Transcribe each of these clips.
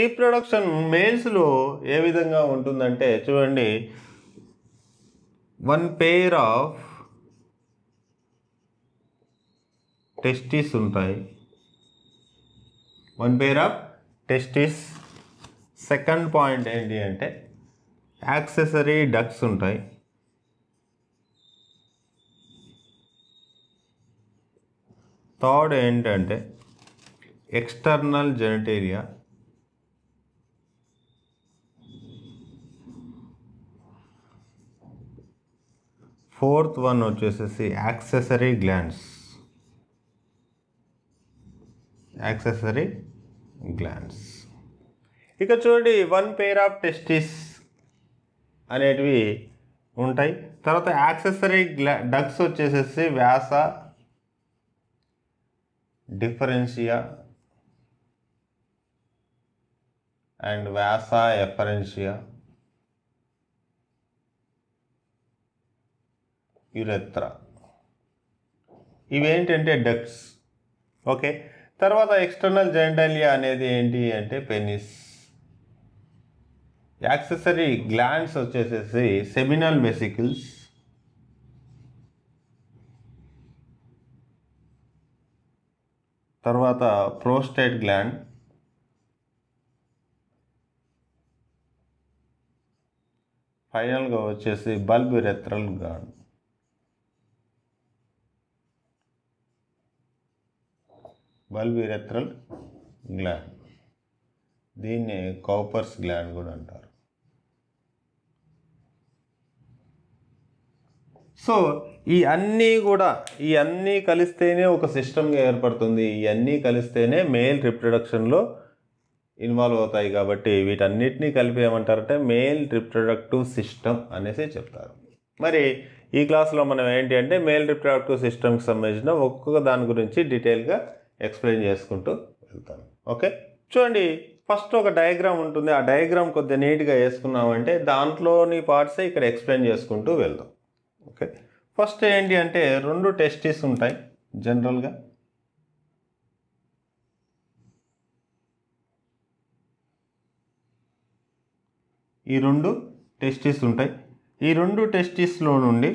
reproduction మేల్స్లో ఏ విధంగా ఉంటుందంటే చూడండి వన్ పేర్ ఆఫ్ టెస్టిస్ ఉంటాయి one pair of testis second point ఏంటి అంటే యాక్సెసరీ డక్స్ ఉంటాయి థర్డ్ ఏంటంటే ఎక్స్టర్నల్ జెనటేరియా ఫోర్త్ వన్ వచ్చేసేసి యాక్సెసరీ గ్లాండ్స్ యాక్సెసరీ గ్లాండ్స్ ఇక చూడండి వన్ పెయిర్ ఆఫ్ టెస్టిస్ అనేటివి ఉంటాయి తర్వాత యాక్సెసరీ గ్లా డక్స్ వచ్చేసేసి వ్యాస డిఫరెన్షియా అండ్ వ్యాస ఎఫరెన్షియా యురెత్ర ఇవేంటంటే డక్స్ ఓకే తర్వాత ఎక్స్టర్నల్ జెంటైలియా అనేది ఏంటి అంటే పెనిస్ యాక్సెసరీ గ్లాండ్స్ వచ్చేసేసి సెమినల్ వెసికిల్స్ తర్వాత ప్రోస్టేట్ గ్లాండ్ ఫైనల్గా వచ్చేసి bulb urethral gland bulbourethral gland దీన్ని కౌపర్స్ గ్లాండ్ కూడా అంటారు సో ఈ అన్నీ కూడా ఈ అన్నీ కలిస్తేనే ఒక సిస్టమ్గా ఏర్పడుతుంది ఇవన్నీ కలిస్తేనే మేల్ రిప్రొడక్షన్లో ఇన్వాల్వ్ అవుతాయి కాబట్టి వీటన్నిటినీ కలిపి ఏమంటారంటే మేల్ రిప్రొడక్టివ్ సిస్టమ్ అనేసి చెప్తారు మరి ఈ క్లాస్లో మనం ఏంటి అంటే మేల్ రిప్రొడక్టివ్ సిస్టమ్కి సంబంధించిన ఒక్కొక్క దాని గురించి డీటెయిల్గా ఎక్స్ప్లెయిన్ చేసుకుంటూ వెళ్తాను ఓకే చూడండి ఫస్ట్ ఒక డయాగ్రామ్ ఉంటుంది ఆ డయాగ్రామ్ కొద్దిగా నీట్గా వేసుకున్నామంటే దాంట్లోని పార్ట్సే ఇక్కడ ఎక్స్ప్లెయిన్ చేసుకుంటూ వెళ్దాం ఓకే ఫస్ట్ ఏంటి అంటే రెండు టెస్టీస్ ఉంటాయి జనరల్గా ఈ రెండు టెస్టీస్ ఉంటాయి ఈ రెండు టెస్టీస్లో నుండి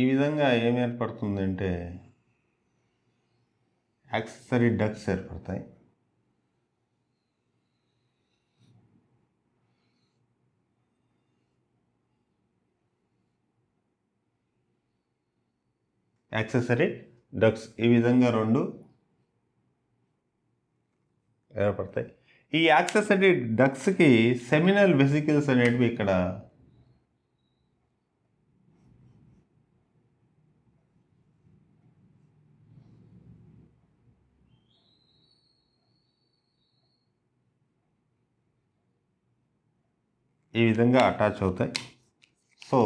ఈ విధంగా ఏం ఏర్పడుతుందంటే యాక్సెసరీ డక్స్ ఏర్పడతాయి యాక్సెసరీ డక్స్ ఈ విధంగా రెండు ఏర్పడతాయి ఈ యాక్సెసరీ డక్స్కి సెమినల్ వెసికల్స్ అనేటివి ఇక్కడ ఈ విధంగా అటాచ్ అవుతాయి సో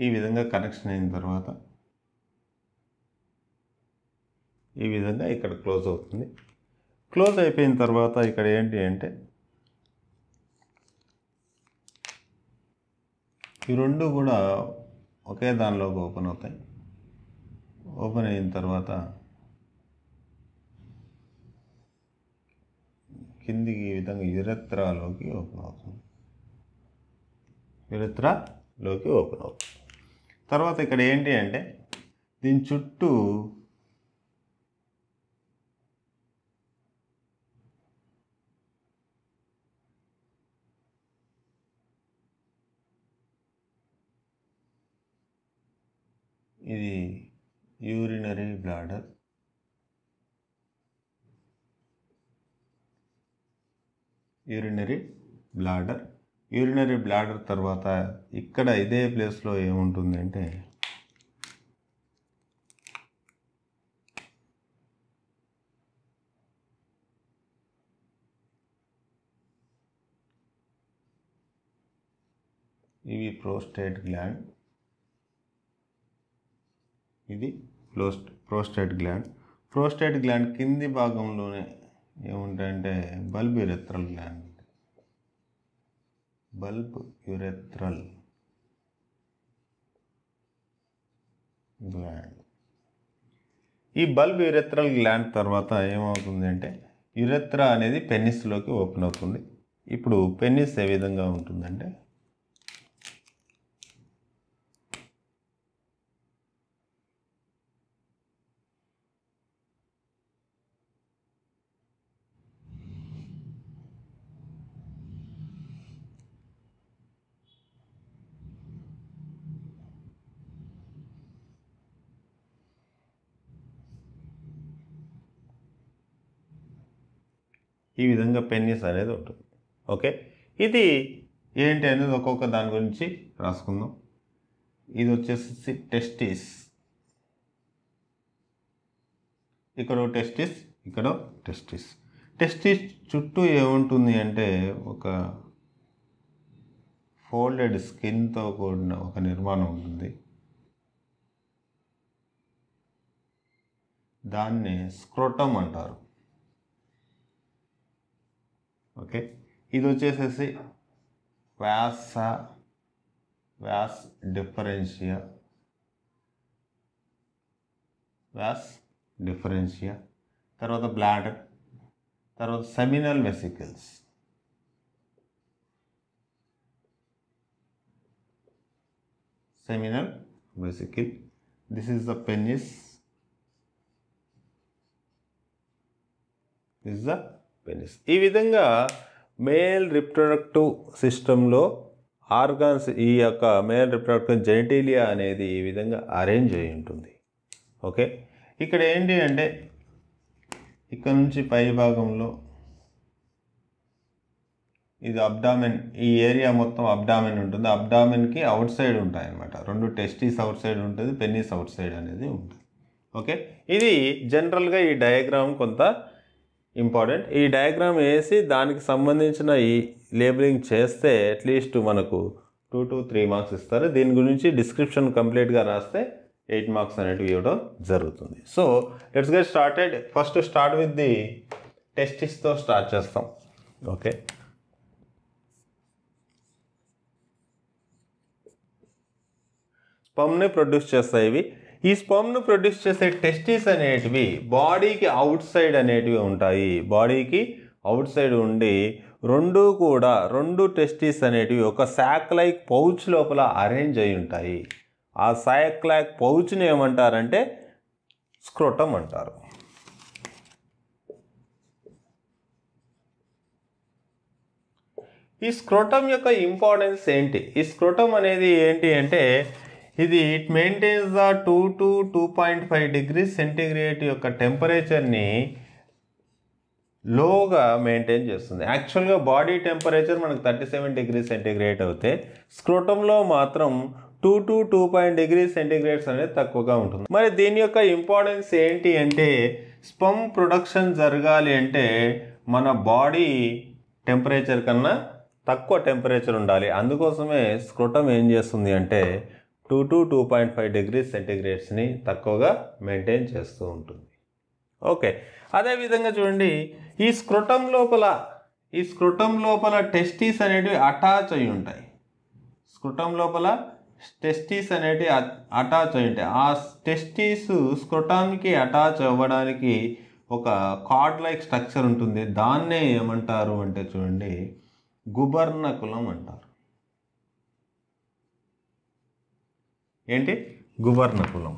ఈ విధంగా కనెక్షన్ అయిన తర్వాత ఈ విధంగా ఇక్కడ క్లోజ్ అవుతుంది క్లోజ్ అయిపోయిన తర్వాత ఇక్కడ ఏంటి అంటే ఈ రెండు కూడా ఒకే దానిలోకి ఓపెన్ అవుతాయి ఓపెన్ అయిన తర్వాత కిందికి ఈ విధంగా యురత్రలోకి ఓపెన్ అవుతుంది యురత్రలోకి ఓపెన్ అవుతుంది తర్వాత ఇక్కడ ఏంటి అంటే దీని చుట్టూ ఇది urinary bladder urinary bladder urinary bladder తర్వాత ఇక్కడ ఇదే ప్లేస్లో ఏముంటుందంటే ఇవి ప్రోస్టేట్ గ్లాండ్ ఇది ప్లోస్ట్ ప్రోస్టేట్ గ్లాండ్ ప్రోస్టేట్ గ్లాండ్ కింది భాగంలోనే ఏముంటాయంటే bulb urethral gland bulb urethral gland ఈ బల్బ్ యురెత్రల్ గ్లాండ్ తర్వాత ఏమవుతుంది అంటే యురెత్రా అనేది పెన్నిస్లోకి ఓపెన్ అవుతుంది ఇప్పుడు పెన్నిస్ ఏ విధంగా ఉంటుందంటే ఈ విధంగా పెన్నిస్ అనేది ఉంటుంది ఓకే ఇది ఏంటి అనేది ఒక్కొక్క దాని గురించి రాసుకుందాం ఇది వచ్చేసి టెస్టిస్ ఇక్కడ టెస్టిస్ ఇక్కడ టెస్టిస్ టెస్టిస్ చుట్టూ ఏముంటుంది అంటే ఒక ఫోల్డెడ్ స్కిన్తో కూడిన ఒక నిర్మాణం ఉంటుంది దాన్ని స్క్రోటం అంటారు ఓకే ఇది వచ్చేసేసి వ్యాస వ్యాస్ డిఫరెన్షియా వ్యాస్ డిఫరెన్షియా తర్వాత బ్లాడర్ తర్వాత seminal vesicles seminal vesicle this is the penis this the penis ఈ విధంగా మేల్ రిప్రొడక్టివ్ సిస్టంలో ఆర్గాన్స్ ఈ యొక్క మేల్ రిప్రొడక్టివ్ జెనిటీలియా అనేది ఈ విధంగా అరేంజ్ అయి ఉంటుంది ఓకే ఇక్కడ ఏంటి అంటే ఇక్కడ నుంచి పై భాగంలో ఇది అబ్డామెన్ ఈ ఏరియా మొత్తం అబ్డామెన్ ఉంటుంది అబ్డామెన్కి అవుట్ సైడ్ ఉంటాయి అనమాట రెండు టెస్టీస్ అవుట్ సైడ్ ఉంటుంది పెన్నీస్ అవుట్ సైడ్ అనేది ఉంటుంది ఓకే ఇది జనరల్గా ఈ డయాగ్రామ్ కొంత ఇంపార్టెంట్ ఈ డయాగ్రామ్ వేసి దానికి సంబంధించిన ఈ లేబరింగ్ చేస్తే అట్లీస్ట్ మనకు టూ టు త్రీ మార్క్స్ ఇస్తారు దీని గురించి డిస్క్రిప్షన్ కంప్లీట్గా రాస్తే ఎయిట్ మార్క్స్ అనేటివి ఇవ్వడం జరుగుతుంది so let's get started first start with the టెస్టిస్తో స్టార్ట్ చేస్తాం ఓకే స్పమ్ని ప్రొడ్యూస్ చేస్తాయి ఇవి ఈ స్పమ్ను ప్రొడ్యూస్ చేసే టెస్టిస్ అనేటివి బాడీకి అవుట్ సైడ్ అనేటివి ఉంటాయి బాడీకి అవుట్ సైడ్ ఉండి రెండు కూడా రెండు టెస్టిస్ అనేటివి ఒక శాక్ లైక్ పౌచ్ లోపల అరేంజ్ అయి ఉంటాయి ఆ శాక్ లైక్ పౌచ్ని ఏమంటారంటే స్క్రోటం అంటారు ఈ స్క్రోటం యొక్క ఇంపార్టెన్స్ ఏంటి ఈ స్క్రోటం అనేది ఏంటి అంటే ఇది it maintains the two to two point five degree centigrade యొక్క టెంపరేచర్ని లోగా మెయింటైన్ చేస్తుంది యాక్చువల్గా బాడీ టెంపరేచర్ మనకు థర్టీ సెవెన్ డిగ్రీ సెంటిగ్రేడ్ అవుతే స్క్రోటంలో మాత్రం two to two point degree centigrades అనేది తక్కువగా ఉంటుంది మరి దీని యొక్క ఇంపార్టెన్స్ ఏంటి అంటే స్పమ్ ప్రొడక్షన్ జరగాలి అంటే మన బాడీ టెంపరేచర్ కన్నా తక్కువ టెంపరేచర్ ఉండాలి అందుకోసమే స్క్రోటం ఏం చేస్తుంది అంటే two to two point five degrees సెంటిగ్రేడ్స్ని తక్కువగా మెయింటైన్ చేస్తూ ఉంటుంది ఓకే అదేవిధంగా చూడండి ఈ స్క్రుటం లోపల ఈ స్క్రుటం లోపల టెస్టీస్ అనేటివి అటాచ్ అయి ఉంటాయి స్క్రుటం లోపల టెస్టీస్ అనేటివి అటాచ్ అయి ఉంటాయి ఆ టెస్టీస్ స్క్రొటానికి అటాచ్ అవ్వడానికి ఒక కార్డ్ లైక్ స్ట్రక్చర్ ఉంటుంది దాన్నే ఏమంటారు అంటే చూడండి గుబర్ణకులం అంటారు ఏంటి గువర్ణ కులం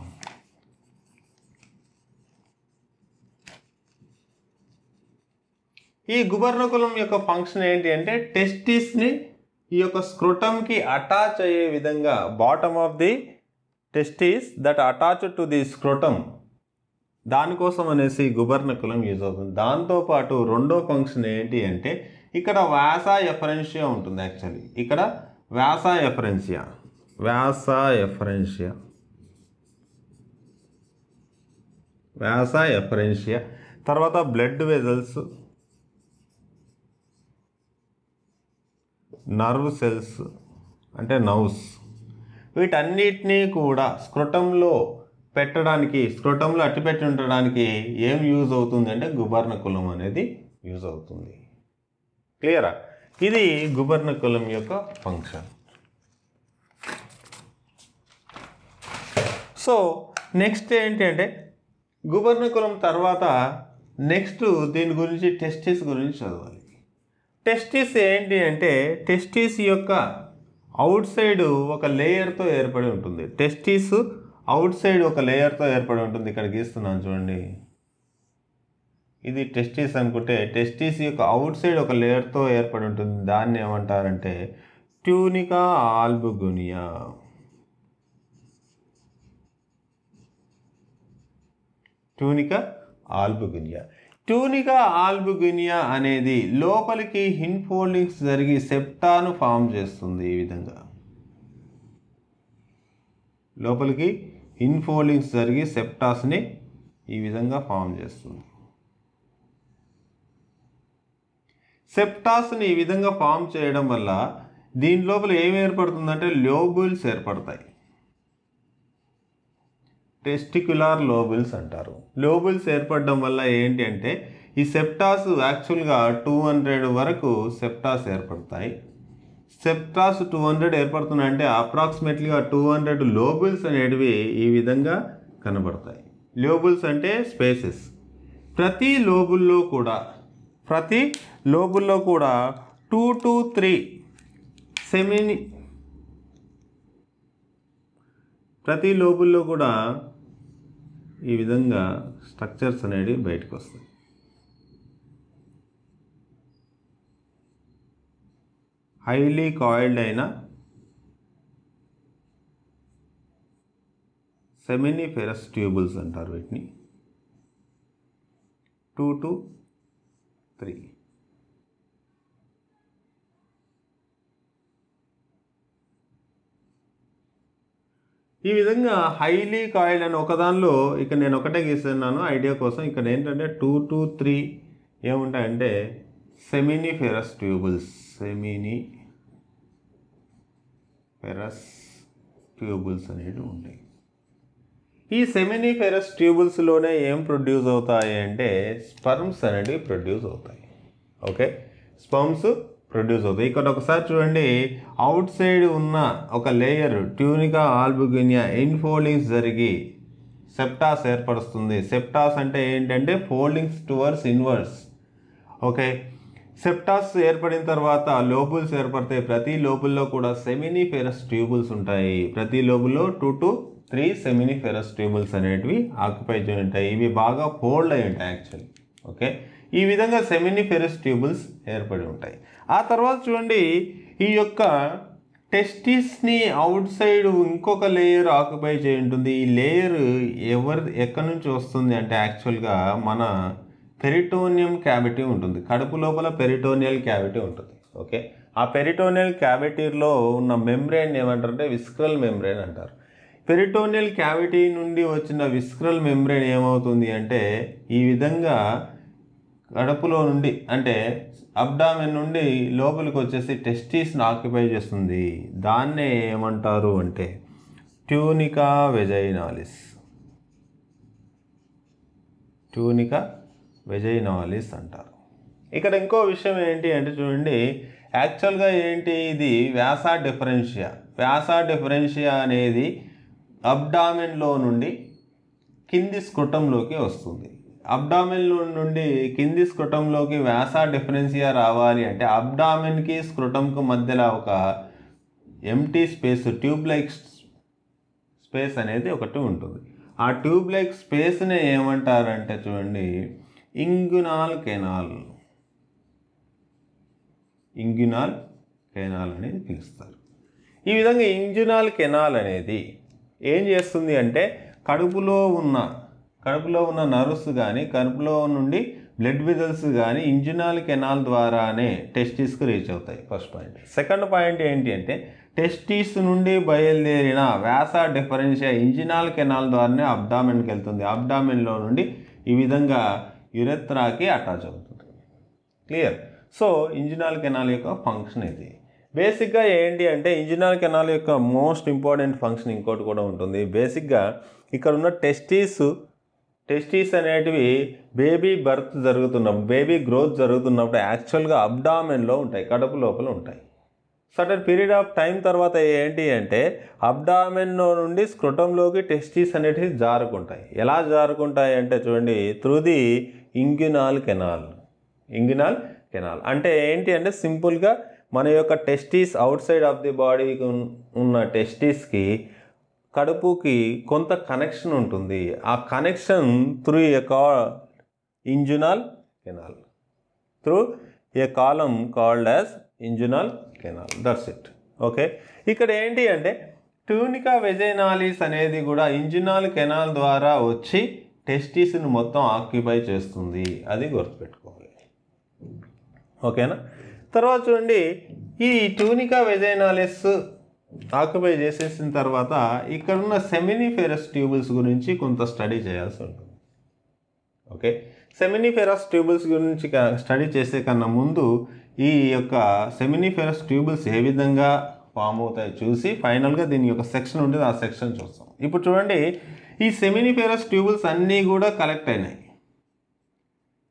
ఈ గువర్ణ కులం యొక్క ఫంక్షన్ ఏంటి అంటే టెస్టిస్ని ఈ యొక్క స్క్రుటంకి అటాచ్ అయ్యే విధంగా bottom of the testis that attach to the scrotum దానికోసం అనేసి కులం యూజ్ అవుతుంది దాంతోపాటు రెండో ఫంక్షన్ ఏంటి అంటే ఇక్కడ వ్యాస ఎఫరెన్షియా ఉంటుంది యాక్చువల్లీ ఇక్కడ vasa efferentia vasa efferentia vasa efferentia తర్వాత బ్లడ్ వెజల్స్ నర్వ్ సెల్స్ అంటే నవ్స్ వీటన్నిటినీ కూడా స్క్రొటంలో పెట్టడానికి అట్టి అట్టిపెట్టి ఉండడానికి ఏం యూజ్ అవుతుంది అంటే గుబర్ణకులం అనేది యూజ్ అవుతుంది క్లియరా ఇది గుబర్ణకులం యొక్క ఫంక్షన్ సో నెక్స్ట్ ఏంటంటే గుబర్ణ కులం తర్వాత నెక్స్ట్ దీని గురించి టెస్టిస్ గురించి చదవాలి టెస్టిస్ ఏంటి అంటే టెస్టిస్ యొక్క అవుట్ సైడ్ ఒక లేయర్తో ఏర్పడి ఉంటుంది టెస్టిస్ అవుట్ సైడ్ ఒక లేయర్తో ఏర్పడి ఉంటుంది ఇక్కడ గీస్తున్నాను చూడండి ఇది టెస్టిస్ అనుకుంటే టెస్టిస్ యొక్క అవుట్ సైడ్ ఒక లేయర్తో ఏర్పడి ఉంటుంది దాన్ని ఏమంటారంటే ట్యూనికా ఆల్బుగునియా టూనిక ఆల్బుగునియా టూనికా ఆల్బుగునియా అనేది లోపలికి హిన్ ఫోల్డింగ్స్ జరిగి సెప్టాను ఫామ్ చేస్తుంది ఈ విధంగా లోపలికి హిన్ ఫోల్డింగ్స్ జరిగి సెప్టాస్ని ఈ విధంగా ఫామ్ చేస్తుంది సెప్టాస్ని ఈ విధంగా ఫామ్ చేయడం వల్ల దీని లోపల ఏం ఏర్పడుతుందంటే లోబుల్స్ ఏర్పడతాయి టెస్టిక్యులార్ లోబుల్స్ అంటారు లోబుల్స్ ఏర్పడడం వల్ల ఏంటి అంటే ఈ సెప్టాస్ యాక్చువల్గా టూ హండ్రెడ్ వరకు సెప్టాస్ ఏర్పడతాయి సెప్టాస్ టూ హండ్రెడ్ ఏర్పడుతున్నాయంటే అప్రాక్సిమేట్లీగా టూ హండ్రెడ్ లోబుల్స్ అనేటివి ఈ విధంగా కనబడతాయి లోబుల్స్ అంటే స్పేసెస్ ప్రతి లోబుల్లో కూడా ప్రతి లోబుల్లో కూడా టూ టు త్రీ సెమిని ప్రతి లోబుల్లో కూడా ఈ విధంగా స్ట్రక్చర్స్ అనేవి బయటకు వస్తాయి హైలీ కాయిల్డ్ అయిన ఫెరస్ ట్యూబుల్స్ అంటారు వీటిని టూ టు త్రీ ఈ విధంగా హైలీ కాయిల్ అని ఒకదానిలో ఇక నేను ఒకటే గీస్తున్నాను ఐడియా కోసం ఇక్కడ ఏంటంటే టూ టూ త్రీ ఏముంటాయంటే seminiferous tubules seminiferous tubules అనేవి ఉంటాయి ఈ సెమిని ఫెరస్ ట్యూబుల్స్లోనే ఏం ప్రొడ్యూస్ అవుతాయి అంటే స్పర్మ్స్ అనేవి ప్రొడ్యూస్ అవుతాయి ఓకే స్పర్మ్స్ ప్రొడ్యూస్ అవుతుంది ఇక్కడ ఒకసారి చూడండి అవుట్ సైడ్ ఉన్న ఒక లేయర్ ట్యూనికా ఆల్బుగినియా ఫోల్డింగ్స్ జరిగి సెప్టాస్ ఏర్పరుస్తుంది సెప్టాస్ అంటే ఏంటంటే foldings towards inwards okay septas ఏర్పడిన తర్వాత లోబుల్స్ ఏర్పడతాయి ప్రతి లోబుల్లో కూడా సెమినిఫెరస్ ట్యూబుల్స్ ఉంటాయి ప్రతి లోబుల్లో two to three seminiferous tubules అనేటివి ఆక్యుపై ఉంటాయి ఇవి బాగా ఫోల్డ్ అయి ఉంటాయి యాక్చువల్లీ ఓకే ఈ విధంగా సెమినిఫెరస్ ట్యూబుల్స్ ఏర్పడి ఉంటాయి ఆ తర్వాత చూడండి ఈ యొక్క టెస్టిస్ని అవుట్ సైడ్ ఇంకొక లేయర్ ఆక్యుపై చేయి ఉంటుంది ఈ లేయర్ ఎవరి ఎక్కడి నుంచి వస్తుంది అంటే యాక్చువల్గా మన పెరిటోనియం క్యావిటీ ఉంటుంది కడుపు లోపల పెరిటోనియల్ క్యావిటీ ఉంటుంది ఓకే ఆ పెరిటోనియల్ క్యావిటీలో ఉన్న మెంబ్రెయిన్ ఏమంటారంటే విస్క్రల్ మెమ్రేన్ అంటారు పెరిటోనియల్ క్యావిటీ నుండి వచ్చిన విస్క్రల్ మెమ్రేన్ ఏమవుతుంది అంటే ఈ విధంగా కడుపులో నుండి అంటే అబ్డామిన్ నుండి లోపలికి వచ్చేసి టెస్టీస్ని ఆక్యుపై చేస్తుంది దాన్నే ఏమంటారు అంటే ట్యూనికా వెజైనాలిస్ ట్యూనికా వెజైనాలిస్ అంటారు ఇక్కడ ఇంకో విషయం ఏంటి అంటే చూడండి యాక్చువల్గా ఏంటి ఇది వ్యాసా డిఫరెన్షియా వ్యాసా డిఫరెన్షియా అనేది అబ్డామెన్లో నుండి కింది స్ఫుటంలోకి వస్తుంది అబ్డామిన్ నుండి కింది స్కృటంలోకి వ్యాస డిఫరెన్సియా రావాలి అంటే అబ్డామిన్కి స్క్రొటంకు మధ్యలో ఒక empty space tube like space అనేది ఒకటి ఉంటుంది ఆ ట్యూబ్ లైక్ స్పేస్ని ఏమంటారంటే చూడండి ఇంగునాల్ కెనాల్ ఇంగునాల్ కెనాల్ అనేది పిలుస్తారు ఈ విధంగా ఇంజునాల్ కెనాల్ అనేది ఏం చేస్తుంది అంటే కడుపులో ఉన్న కడుపులో ఉన్న నర్వ్స్ కానీ కడుపులో నుండి బ్లడ్ విజల్స్ కానీ ఇంజినాల్ కెనాల్ ద్వారానే టెస్టీస్కి రీచ్ అవుతాయి ఫస్ట్ పాయింట్ సెకండ్ పాయింట్ ఏంటి అంటే టెస్టీస్ నుండి బయలుదేరిన వ్యాస డిఫరెన్షియా ఇంజినాల్ కెనాల్ ద్వారానే అబ్డామెన్కి వెళ్తుంది అబ్డామెన్లో నుండి ఈ విధంగా యురెత్రాకి అటాచ్ అవుతుంది క్లియర్ సో ఇంజినాల్ కెనాల్ యొక్క ఫంక్షన్ ఇది బేసిక్గా ఏంటి అంటే ఇంజినాల్ కెనాల్ యొక్క మోస్ట్ ఇంపార్టెంట్ ఫంక్షన్ ఇంకోటి కూడా ఉంటుంది బేసిక్గా ఇక్కడ ఉన్న టెస్టీస్ టెస్టీస్ అనేటివి బేబీ బర్త్ జరుగుతున్నప్పుడు బేబీ గ్రోత్ జరుగుతున్నప్పుడు యాక్చువల్గా అబ్డామెన్లో ఉంటాయి కడుపు లోపల ఉంటాయి సటన్ పీరియడ్ ఆఫ్ టైం తర్వాత ఏంటి అంటే అబ్డామెన్ నుండి స్క్రుటంలోకి టెస్టీస్ అనేటివి జారుకుంటాయి ఎలా జారుకుంటాయి అంటే చూడండి త్రుది ఇంగినాల్ కెనాల్ ఇంగినాల్ కెనాల్ అంటే ఏంటి అంటే సింపుల్గా మన యొక్క testes outside of the బాడీకి ఉన్న టెస్టీస్కి కడుపుకి కొంత కనెక్షన్ ఉంటుంది ఆ కనెక్షన్ త్రూ ఏ కా ఇంజునాల్ కెనాల్ త్రూ ఏ కాలం called as inguinal canal that's it okay ఇక్కడ ఏంటి అంటే ట్యూనికా వెజైనాలిస్ అనేది కూడా ఇంజునాల్ కెనాల్ ద్వారా వచ్చి టెస్టీస్ని మొత్తం ఆక్యుపై చేస్తుంది అది గుర్తుపెట్టుకోవాలి ఓకేనా తర్వాత చూడండి ఈ ట్యూనికా వెజైనాలిస్ ఆక్యుపై చేసేసిన తర్వాత ఇక్కడున్న సెమినిఫెరస్ ట్యూబుల్స్ గురించి కొంత స్టడీ చేయాల్సి ఉంటుంది ఓకే సెమినిఫెరస్ ట్యూబుల్స్ గురించి స్టడీ చేసే కన్నా ముందు ఈ యొక్క సెమినిఫెరస్ ట్యూబుల్స్ ఏ విధంగా ఫామ్ అవుతాయి చూసి ఫైనల్గా దీని యొక్క సెక్షన్ ఉంటుంది ఆ సెక్షన్ చూస్తాం ఇప్పుడు చూడండి ఈ సెమినిఫెరస్ ట్యూబుల్స్ అన్నీ కూడా కలెక్ట్ అయినాయి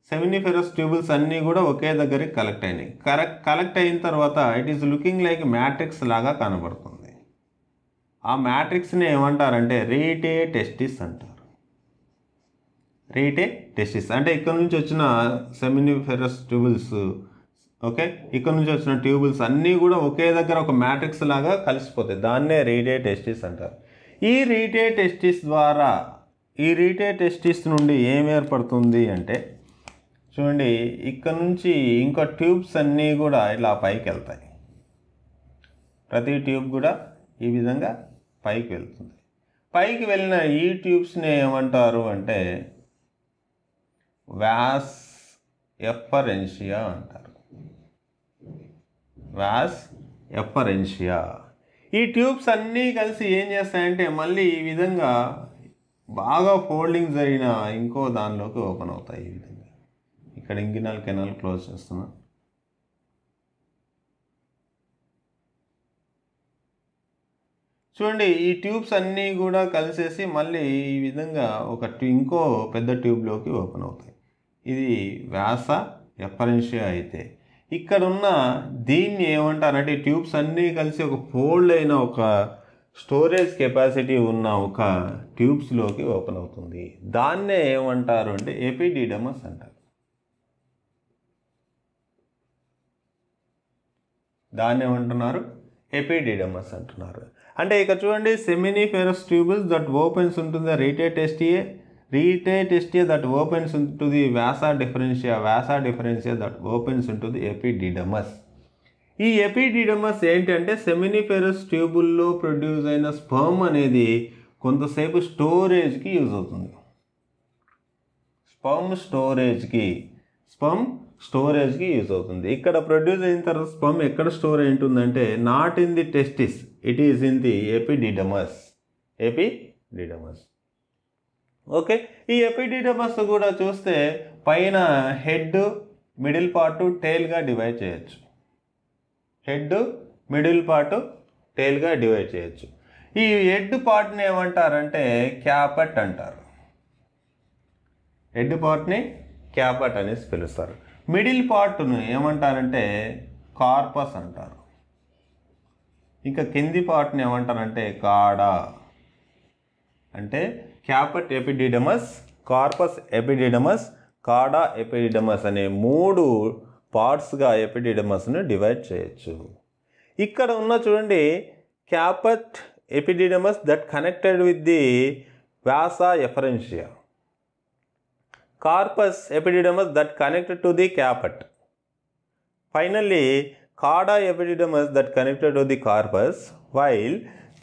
సెమినిఫెరస్ ట్యూబుల్స్ అన్నీ కూడా ఒకే దగ్గరికి కలెక్ట్ అయినాయి కరెక్ట్ కలెక్ట్ అయిన తర్వాత it is looking like matrix లాగా కనబడుతుంది ఆ మ్యాట్రిక్స్ని ఏమంటారంటే రీటే టెస్టిస్ అంటారు రీటే టెస్టిస్ అంటే ఇక్కడ నుంచి వచ్చిన సెమినిఫెరస్ ట్యూబుల్స్ ఓకే ఇక్కడ నుంచి వచ్చిన ట్యూబుల్స్ అన్నీ కూడా ఒకే దగ్గర ఒక మ్యాట్రిక్స్ లాగా కలిసిపోతాయి దాన్నే రీటే టెస్టిస్ అంటారు ఈ రీటే టెస్టిస్ ద్వారా ఈ రీటే టెస్టిస్ నుండి ఏం ఏర్పడుతుంది అంటే చూడండి ఇక్కడ నుంచి ఇంకా ట్యూబ్స్ అన్నీ కూడా ఇలా పైకి వెళ్తాయి ప్రతి ట్యూబ్ కూడా ఈ విధంగా పైకి వెళ్తుంది పైకి వెళ్ళిన ఈ ట్యూబ్స్ని ఏమంటారు అంటే వ్యాస్ ఎఫరెన్షియా అంటారు వ్యాస్ ఎఫరెన్షియా ఈ ట్యూబ్స్ అన్నీ కలిసి ఏం చేస్తాయంటే మళ్ళీ ఈ విధంగా బాగా ఫోల్డింగ్ జరిగిన ఇంకో దానిలోకి ఓపెన్ అవుతాయి ఈ విధంగా ఇక్కడ ఇంగినాల్ కెనాల్ క్లోజ్ చేస్తున్నాను చూడండి ఈ ట్యూబ్స్ అన్నీ కూడా కలిసేసి మళ్ళీ ఈ విధంగా ఒక ఇంకో పెద్ద ట్యూబ్లోకి ఓపెన్ అవుతాయి ఇది వ్యాస ఎఫరెన్షియా అయితే ఇక్కడ ఉన్న దీన్ని ఏమంటారు అంటే ట్యూబ్స్ అన్నీ కలిసి ఒక ఫోల్డ్ అయిన ఒక స్టోరేజ్ కెపాసిటీ ఉన్న ఒక ట్యూబ్స్లోకి ఓపెన్ అవుతుంది దాన్నే ఏమంటారు అంటే ఎపిడిడమస్ అంటారు దాన్ని ఏమంటున్నారు ఎపిడిడమస్ అంటున్నారు అంటే ఇక్కడ చూడండి seminiferous tubules that opens ఉంటుంది rete testis rete testis that opens ఉంటుంది vasa deferentia vasa deferentia that opens ఉంటుంది ఎపిడిడమస్ ఈ ఎపిడిడమస్ ఏంటంటే సెమినిఫెరస్ ట్యూబుల్లో ప్రొడ్యూస్ అయిన స్పర్మ్ అనేది కొంతసేపు స్టోరేజ్కి యూజ్ అవుతుంది స్పర్మ్ స్టోరేజ్కి స్పర్మ్ స్టోరేజ్కి యూజ్ అవుతుంది ఇక్కడ ప్రొడ్యూస్ అయిన తర్వాత స్పమ్ ఎక్కడ స్టోర్ అయి ఉంటుందంటే not in the testis it is in the epididymis epididymis okay ఈ ఎపిడిడమస్ కూడా చూస్తే పైన హెడ్ మిడిల్ పార్ట్ టైల్గా డివైడ్ చేయొచ్చు హెడ్ మిడిల్ పార్ట్ టైల్గా డివైడ్ చేయొచ్చు ఈ హెడ్ పార్ట్ని ఏమంటారంటే క్యాపట్ అంటారు హెడ్ పార్ట్ని క్యాపట్ అనేసి పిలుస్తారు మిడిల్ పార్ట్ను ఏమంటారంటే కార్పస్ అంటారు ఇంకా కింది పార్ట్ని ఏమంటారంటే కాడ అంటే caput epididymis corpus epididymis cauda epididymis అనే మూడు పార్ట్స్గా ఎపిడిడమస్ను డివైడ్ చేయొచ్చు ఇక్కడ ఉన్న చూడండి caput epididymis that connected with the vasa efferentia corpus epididymis that connected to the caput finally cauda epididymis that connected to the corpus while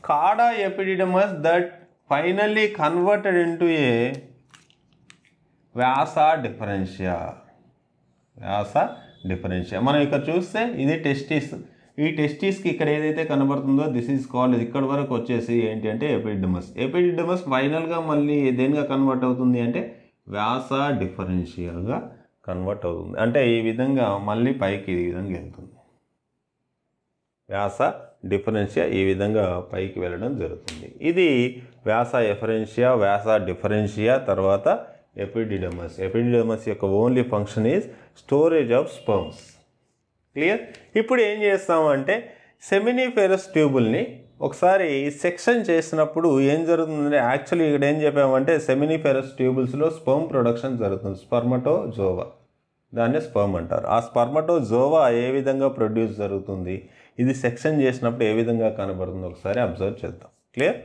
cauda epididymis that finally converted into a vasa deferentia vasa deferentia మనం ఇక్కడ చూస్తే ఇది testes ఈ టెస్టీస్కి ఇక్కడ ఏదైతే కనబడుతుందో this is college ఇక్కడ వరకు వచ్చేసి ఏంటి అంటే ఎపిడిడమస్ ఎపిడిడమస్ ఫైనల్గా మళ్ళీ దేనిగా కన్వర్ట్ అవుతుంది అంటే వ్యాస డిఫరెన్షియల్గా కన్వర్ట్ అవుతుంది అంటే ఈ విధంగా మళ్ళీ పైకి ఈ విధంగా వెళ్తుంది వ్యాస డిఫరెన్షియా ఈ విధంగా పైకి వెళ్ళడం జరుగుతుంది ఇది వ్యాస ఎఫరెన్షియా వ్యాస డిఫరెన్షియా తర్వాత ఎపిడిడమస్ ఎపిడిడమస్ యొక్క only function is storage of sperms clear ఇప్పుడు ఏం చేస్తామంటే సెమినిఫెరస్ ట్యూబుల్ని ఒకసారి సెక్షన్ చేసినప్పుడు ఏం జరుగుతుందంటే యాక్చువల్లీ ఇక్కడ ఏం చెప్పామంటే సెమినిఫెరస్ ట్యూబుల్స్లో స్పర్మ్ ప్రొడక్షన్ జరుగుతుంది స్పర్మటో జోవా దాన్నే స్పర్మ్ అంటారు ఆ స్పర్మటో జోవా ఏ విధంగా ప్రొడ్యూస్ జరుగుతుంది ఇది సెక్షన్ చేసినప్పుడు ఏ విధంగా కనబడుతుంది ఒకసారి అబ్జర్వ్ చేద్దాం క్లియర్